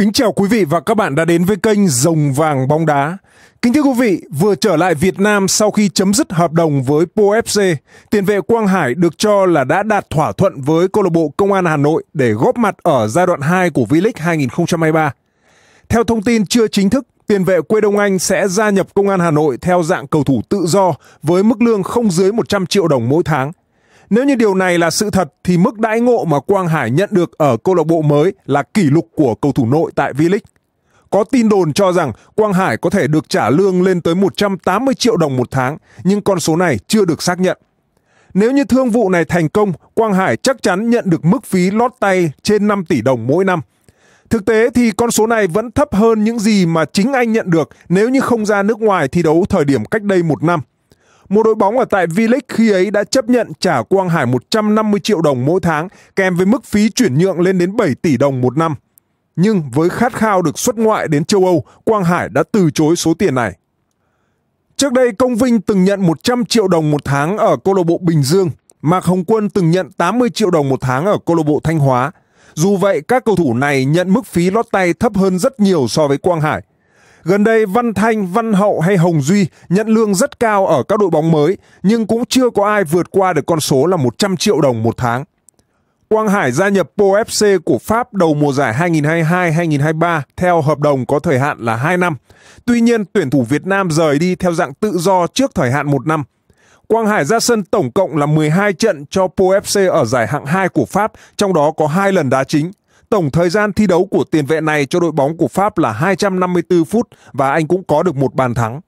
Kính chào quý vị và các bạn đã đến với kênh Rồng Vàng Bóng Đá. Kính thưa quý vị, vừa trở lại Việt Nam sau khi chấm dứt hợp đồng với POFC, tiền vệ Quang Hải được cho là đã đạt thỏa thuận với câu lạc bộ Công an Hà Nội để góp mặt ở giai đoạn 2 của V-League 2023. Theo thông tin chưa chính thức, tiền vệ quê Đông Anh sẽ gia nhập Công an Hà Nội theo dạng cầu thủ tự do với mức lương không dưới 100 triệu đồng mỗi tháng. Nếu như điều này là sự thật thì mức đãi ngộ mà Quang Hải nhận được ở câu lạc bộ mới là kỷ lục của cầu thủ nội tại V-League. Có tin đồn cho rằng Quang Hải có thể được trả lương lên tới 180 triệu đồng một tháng, nhưng con số này chưa được xác nhận. Nếu như thương vụ này thành công, Quang Hải chắc chắn nhận được mức phí lót tay trên 5 tỷ đồng mỗi năm. Thực tế thì con số này vẫn thấp hơn những gì mà chính anh nhận được nếu như không ra nước ngoài thi đấu thời điểm cách đây một năm. Một đội bóng ở tại V-League khi ấy đã chấp nhận trả Quang Hải 150 triệu đồng mỗi tháng kèm với mức phí chuyển nhượng lên đến 7 tỷ đồng một năm. Nhưng với khát khao được xuất ngoại đến châu Âu, Quang Hải đã từ chối số tiền này. Trước đây Công Vinh từng nhận 100 triệu đồng một tháng ở câu lạc bộ Bình Dương, Mạc Hồng Quân từng nhận 80 triệu đồng một tháng ở câu lạc bộ Thanh Hóa. Dù vậy, các cầu thủ này nhận mức phí lót tay thấp hơn rất nhiều so với Quang Hải. Gần đây Văn Thanh, Văn Hậu hay Hồng Duy nhận lương rất cao ở các đội bóng mới nhưng cũng chưa có ai vượt qua được con số là 100 triệu đồng một tháng. Quang Hải gia nhập Po FC của Pháp đầu mùa giải 2022-2023 theo hợp đồng có thời hạn là 2 năm. Tuy nhiên, tuyển thủ Việt Nam rời đi theo dạng tự do trước thời hạn 1 năm. Quang Hải ra sân tổng cộng là 12 trận cho Po FC ở giải hạng 2 của Pháp, trong đó có 2 lần đá chính. Tổng thời gian thi đấu của tiền vệ này cho đội bóng của Pháp là 254 phút và anh cũng có được một bàn thắng.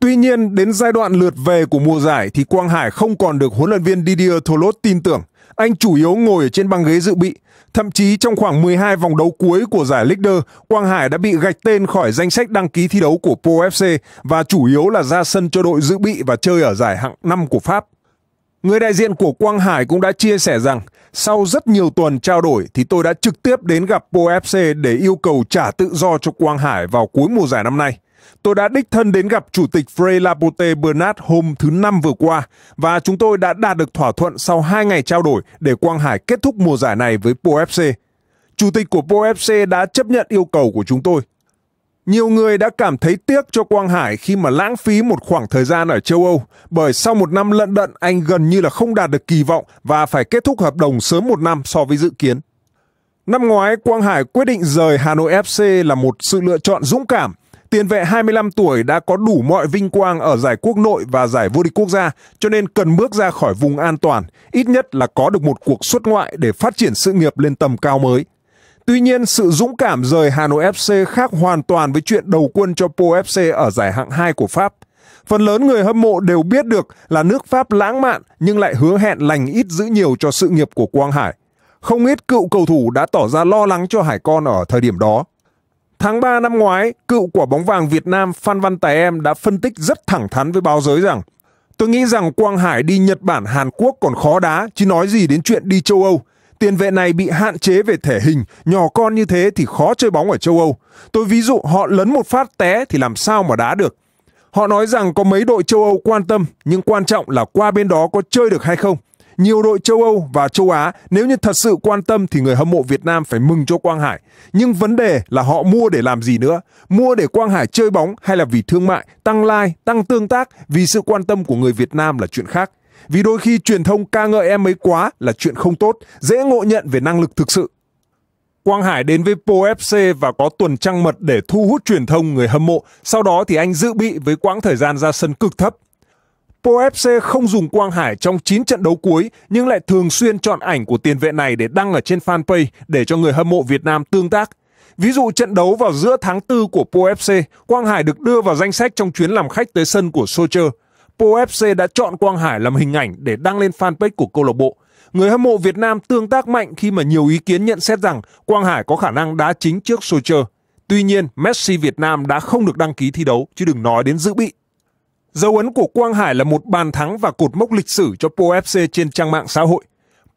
Tuy nhiên, đến giai đoạn lượt về của mùa giải thì Quang Hải không còn được huấn luyện viên Didier Tholot tin tưởng. Anh chủ yếu ngồi ở trên băng ghế dự bị. Thậm chí trong khoảng 12 vòng đấu cuối của giải Leader, Quang Hải đã bị gạch tên khỏi danh sách đăng ký thi đấu của Pro FC và chủ yếu là ra sân cho đội dự bị và chơi ở giải hạng 5 của Pháp. Người đại diện của Quang Hải cũng đã chia sẻ rằng sau rất nhiều tuần trao đổi thì tôi đã trực tiếp đến gặp POFC để yêu cầu trả tự do cho Quang Hải vào cuối mùa giải năm nay. Tôi đã đích thân đến gặp Chủ tịch Frey Laporte Bernard hôm thứ Năm vừa qua và chúng tôi đã đạt được thỏa thuận sau 2 ngày trao đổi để Quang Hải kết thúc mùa giải này với POFC. Chủ tịch của POFC đã chấp nhận yêu cầu của chúng tôi nhiều người đã cảm thấy tiếc cho Quang Hải khi mà lãng phí một khoảng thời gian ở châu Âu, bởi sau một năm lận đận anh gần như là không đạt được kỳ vọng và phải kết thúc hợp đồng sớm một năm so với dự kiến. Năm ngoái, Quang Hải quyết định rời Hà Nội FC là một sự lựa chọn dũng cảm. Tiền vệ 25 tuổi đã có đủ mọi vinh quang ở giải quốc nội và giải vô địch quốc gia, cho nên cần bước ra khỏi vùng an toàn, ít nhất là có được một cuộc xuất ngoại để phát triển sự nghiệp lên tầm cao mới. Tuy nhiên, sự dũng cảm rời Hà Nội FC khác hoàn toàn với chuyện đầu quân cho Po FC ở giải hạng 2 của Pháp. Phần lớn người hâm mộ đều biết được là nước Pháp lãng mạn nhưng lại hứa hẹn lành ít giữ nhiều cho sự nghiệp của Quang Hải. Không ít cựu cầu thủ đã tỏ ra lo lắng cho Hải Con ở thời điểm đó. Tháng 3 năm ngoái, cựu quả bóng vàng Việt Nam Phan Văn Tài Em đã phân tích rất thẳng thắn với báo giới rằng Tôi nghĩ rằng Quang Hải đi Nhật Bản, Hàn Quốc còn khó đá, chứ nói gì đến chuyện đi châu Âu – Tiền vệ này bị hạn chế về thể hình, nhỏ con như thế thì khó chơi bóng ở châu Âu. Tôi ví dụ họ lấn một phát té thì làm sao mà đá được. Họ nói rằng có mấy đội châu Âu quan tâm, nhưng quan trọng là qua bên đó có chơi được hay không. Nhiều đội châu Âu và châu Á nếu như thật sự quan tâm thì người hâm mộ Việt Nam phải mừng cho Quang Hải. Nhưng vấn đề là họ mua để làm gì nữa? Mua để Quang Hải chơi bóng hay là vì thương mại, tăng like, tăng tương tác, vì sự quan tâm của người Việt Nam là chuyện khác. Vì đôi khi truyền thông ca ngợi em ấy quá là chuyện không tốt, dễ ngộ nhận về năng lực thực sự. Quang Hải đến với Po FC và có tuần trăng mật để thu hút truyền thông người hâm mộ, sau đó thì anh dự bị với quãng thời gian ra sân cực thấp. Po FC không dùng Quang Hải trong 9 trận đấu cuối nhưng lại thường xuyên chọn ảnh của tiền vệ này để đăng ở trên fanpage để cho người hâm mộ Việt Nam tương tác. Ví dụ trận đấu vào giữa tháng 4 của Po FC, Quang Hải được đưa vào danh sách trong chuyến làm khách tới sân của Socher. Po FC đã chọn Quang Hải làm hình ảnh để đăng lên fanpage của câu lạc bộ. Người hâm mộ Việt Nam tương tác mạnh khi mà nhiều ý kiến nhận xét rằng Quang Hải có khả năng đá chính trước Solskjaer. Tuy nhiên, Messi Việt Nam đã không được đăng ký thi đấu, chứ đừng nói đến dự bị. Dấu ấn của Quang Hải là một bàn thắng và cột mốc lịch sử cho Po FC trên trang mạng xã hội.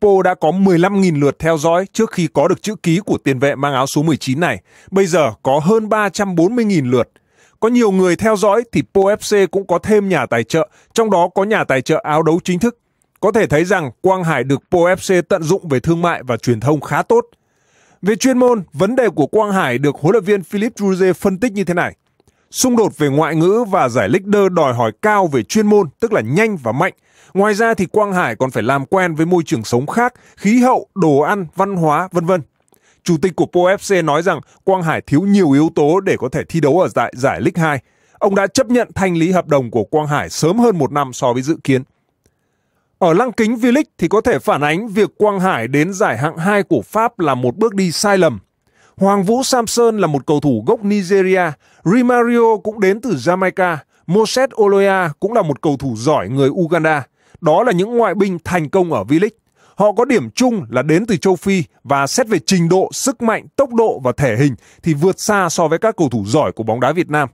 Po đã có 15.000 lượt theo dõi trước khi có được chữ ký của tiền vệ mang áo số 19 này. Bây giờ có hơn 340.000 lượt. Có nhiều người theo dõi thì POFC cũng có thêm nhà tài trợ, trong đó có nhà tài trợ áo đấu chính thức. Có thể thấy rằng Quang Hải được POFC tận dụng về thương mại và truyền thông khá tốt. Về chuyên môn, vấn đề của Quang Hải được huấn luyện viên Philip Druze phân tích như thế này. Xung đột về ngoại ngữ và giải leader đòi hỏi cao về chuyên môn, tức là nhanh và mạnh. Ngoài ra thì Quang Hải còn phải làm quen với môi trường sống khác, khí hậu, đồ ăn, văn hóa, vân vân. Chủ tịch của POFC nói rằng Quang Hải thiếu nhiều yếu tố để có thể thi đấu ở giải, giải League 2. Ông đã chấp nhận thanh lý hợp đồng của Quang Hải sớm hơn một năm so với dự kiến. Ở lăng kính V-League thì có thể phản ánh việc Quang Hải đến giải hạng 2 của Pháp là một bước đi sai lầm. Hoàng Vũ Samson là một cầu thủ gốc Nigeria, Rimario cũng đến từ Jamaica, Moses Oloya cũng là một cầu thủ giỏi người Uganda. Đó là những ngoại binh thành công ở V-League. Họ có điểm chung là đến từ châu Phi và xét về trình độ, sức mạnh, tốc độ và thể hình thì vượt xa so với các cầu thủ giỏi của bóng đá Việt Nam.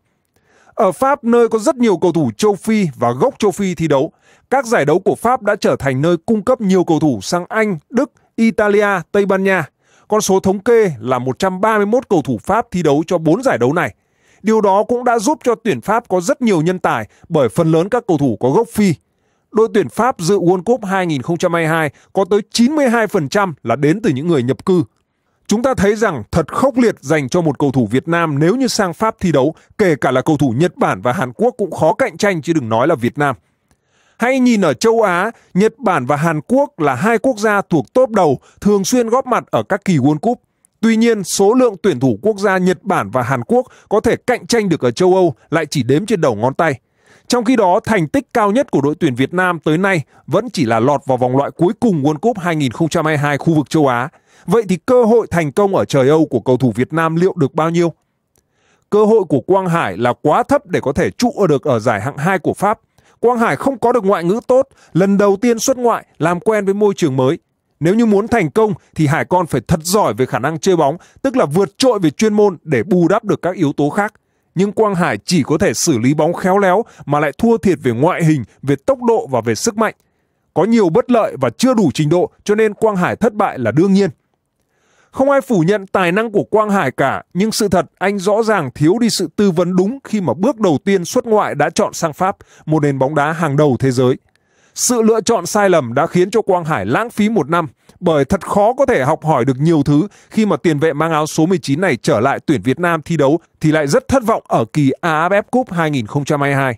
Ở Pháp, nơi có rất nhiều cầu thủ châu Phi và gốc châu Phi thi đấu, các giải đấu của Pháp đã trở thành nơi cung cấp nhiều cầu thủ sang Anh, Đức, Italia, Tây Ban Nha. Con số thống kê là 131 cầu thủ Pháp thi đấu cho 4 giải đấu này. Điều đó cũng đã giúp cho tuyển Pháp có rất nhiều nhân tài bởi phần lớn các cầu thủ có gốc Phi đội tuyển Pháp dự World Cup 2022 có tới 92% là đến từ những người nhập cư. Chúng ta thấy rằng thật khốc liệt dành cho một cầu thủ Việt Nam nếu như sang Pháp thi đấu, kể cả là cầu thủ Nhật Bản và Hàn Quốc cũng khó cạnh tranh chứ đừng nói là Việt Nam. Hay nhìn ở châu Á, Nhật Bản và Hàn Quốc là hai quốc gia thuộc top đầu thường xuyên góp mặt ở các kỳ World Cup. Tuy nhiên, số lượng tuyển thủ quốc gia Nhật Bản và Hàn Quốc có thể cạnh tranh được ở châu Âu lại chỉ đếm trên đầu ngón tay. Trong khi đó, thành tích cao nhất của đội tuyển Việt Nam tới nay vẫn chỉ là lọt vào vòng loại cuối cùng World Cup 2022 khu vực châu Á. Vậy thì cơ hội thành công ở trời Âu của cầu thủ Việt Nam liệu được bao nhiêu? Cơ hội của Quang Hải là quá thấp để có thể trụ được ở giải hạng 2 của Pháp. Quang Hải không có được ngoại ngữ tốt, lần đầu tiên xuất ngoại, làm quen với môi trường mới. Nếu như muốn thành công thì Hải Con phải thật giỏi về khả năng chơi bóng, tức là vượt trội về chuyên môn để bù đắp được các yếu tố khác nhưng Quang Hải chỉ có thể xử lý bóng khéo léo mà lại thua thiệt về ngoại hình, về tốc độ và về sức mạnh. Có nhiều bất lợi và chưa đủ trình độ cho nên Quang Hải thất bại là đương nhiên. Không ai phủ nhận tài năng của Quang Hải cả, nhưng sự thật anh rõ ràng thiếu đi sự tư vấn đúng khi mà bước đầu tiên xuất ngoại đã chọn sang Pháp, một nền bóng đá hàng đầu thế giới. Sự lựa chọn sai lầm đã khiến cho Quang Hải lãng phí một năm, bởi thật khó có thể học hỏi được nhiều thứ khi mà tiền vệ mang áo số 19 này trở lại tuyển Việt Nam thi đấu thì lại rất thất vọng ở kỳ AFF Cup 2022.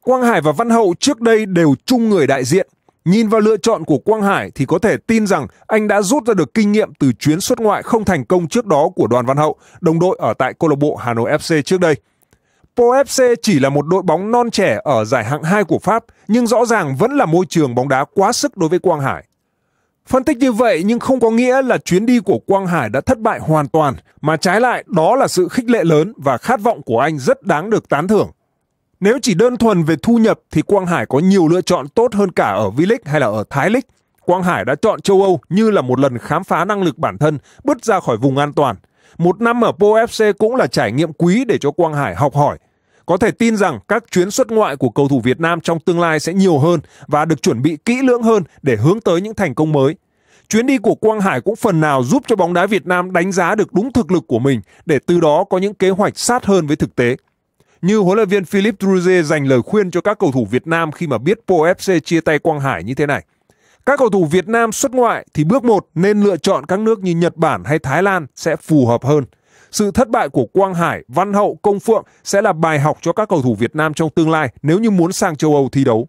Quang Hải và Văn Hậu trước đây đều chung người đại diện. Nhìn vào lựa chọn của Quang Hải thì có thể tin rằng anh đã rút ra được kinh nghiệm từ chuyến xuất ngoại không thành công trước đó của đoàn Văn Hậu, đồng đội ở tại câu lạc bộ Hà Nội FC trước đây. Po FC chỉ là một đội bóng non trẻ ở giải hạng 2 của Pháp, nhưng rõ ràng vẫn là môi trường bóng đá quá sức đối với Quang Hải. Phân tích như vậy nhưng không có nghĩa là chuyến đi của Quang Hải đã thất bại hoàn toàn, mà trái lại đó là sự khích lệ lớn và khát vọng của anh rất đáng được tán thưởng. Nếu chỉ đơn thuần về thu nhập thì Quang Hải có nhiều lựa chọn tốt hơn cả ở V-League hay là ở Thái League. Quang Hải đã chọn châu Âu như là một lần khám phá năng lực bản thân, bứt ra khỏi vùng an toàn – một năm ở POFC cũng là trải nghiệm quý để cho Quang Hải học hỏi. Có thể tin rằng các chuyến xuất ngoại của cầu thủ Việt Nam trong tương lai sẽ nhiều hơn và được chuẩn bị kỹ lưỡng hơn để hướng tới những thành công mới. Chuyến đi của Quang Hải cũng phần nào giúp cho bóng đá Việt Nam đánh giá được đúng thực lực của mình để từ đó có những kế hoạch sát hơn với thực tế. Như huấn luyện viên Philip Druze dành lời khuyên cho các cầu thủ Việt Nam khi mà biết POFC chia tay Quang Hải như thế này. Các cầu thủ Việt Nam xuất ngoại thì bước 1 nên lựa chọn các nước như Nhật Bản hay Thái Lan sẽ phù hợp hơn. Sự thất bại của Quang Hải, Văn Hậu, Công Phượng sẽ là bài học cho các cầu thủ Việt Nam trong tương lai nếu như muốn sang châu Âu thi đấu.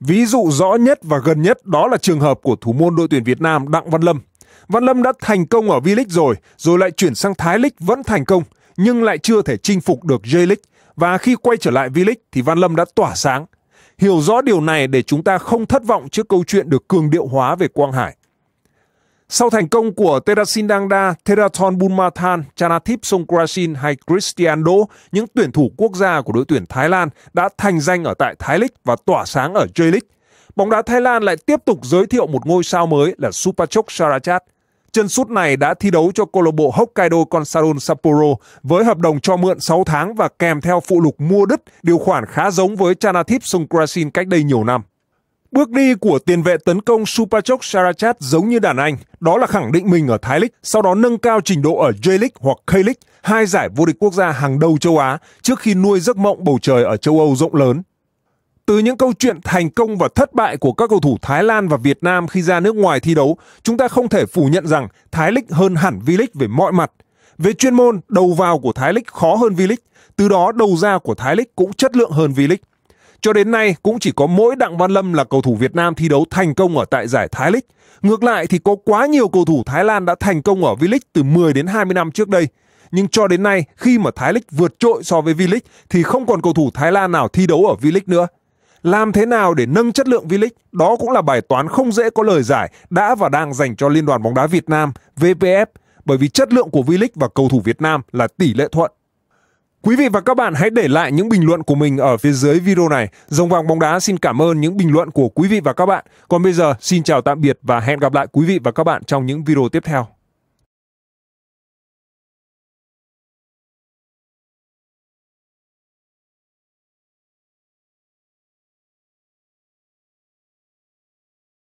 Ví dụ rõ nhất và gần nhất đó là trường hợp của thủ môn đội tuyển Việt Nam Đặng Văn Lâm. Văn Lâm đã thành công ở V-League rồi, rồi lại chuyển sang Thái League vẫn thành công, nhưng lại chưa thể chinh phục được J-League. Và khi quay trở lại V-League thì Văn Lâm đã tỏa sáng, Hiểu rõ điều này để chúng ta không thất vọng trước câu chuyện được cường điệu hóa về Quang Hải. Sau thành công của Terasindangda, Theraton Bunmathan, Chanathip Songkrasin hay Christian Do, những tuyển thủ quốc gia của đội tuyển Thái Lan đã thành danh ở tại Thái lịch và tỏa sáng ở J-League. Bóng đá Thái Lan lại tiếp tục giới thiệu một ngôi sao mới là Supachok Sarachat – Chân sút này đã thi đấu cho câu lạc bộ Hokkaido Consadole Sapporo với hợp đồng cho mượn 6 tháng và kèm theo phụ lục mua đứt, điều khoản khá giống với Chanathip Songkrasin cách đây nhiều năm. Bước đi của tiền vệ tấn công Supachok Sarachat giống như đàn Anh, đó là khẳng định mình ở Thái League, sau đó nâng cao trình độ ở J-League hoặc K-League, hai giải vô địch quốc gia hàng đầu châu Á, trước khi nuôi giấc mộng bầu trời ở châu Âu rộng lớn. Từ những câu chuyện thành công và thất bại của các cầu thủ Thái Lan và Việt Nam khi ra nước ngoài thi đấu, chúng ta không thể phủ nhận rằng Thái League hơn hẳn V-League về mọi mặt. Về chuyên môn, đầu vào của Thái League khó hơn V-League, từ đó đầu ra của Thái League cũng chất lượng hơn V-League. Cho đến nay cũng chỉ có mỗi Đặng Văn Lâm là cầu thủ Việt Nam thi đấu thành công ở tại giải Thái League. Ngược lại thì có quá nhiều cầu thủ Thái Lan đã thành công ở V-League từ 10 đến 20 năm trước đây. Nhưng cho đến nay, khi mà Thái League vượt trội so với V-League thì không còn cầu thủ Thái Lan nào thi đấu ở V-League nữa. Làm thế nào để nâng chất lượng V-League? Đó cũng là bài toán không dễ có lời giải đã và đang dành cho Liên đoàn bóng đá Việt Nam, VPF, bởi vì chất lượng của V-League và cầu thủ Việt Nam là tỷ lệ thuận. Quý vị và các bạn hãy để lại những bình luận của mình ở phía dưới video này. dòng vàng bóng đá xin cảm ơn những bình luận của quý vị và các bạn. Còn bây giờ xin chào tạm biệt và hẹn gặp lại quý vị và các bạn trong những video tiếp theo.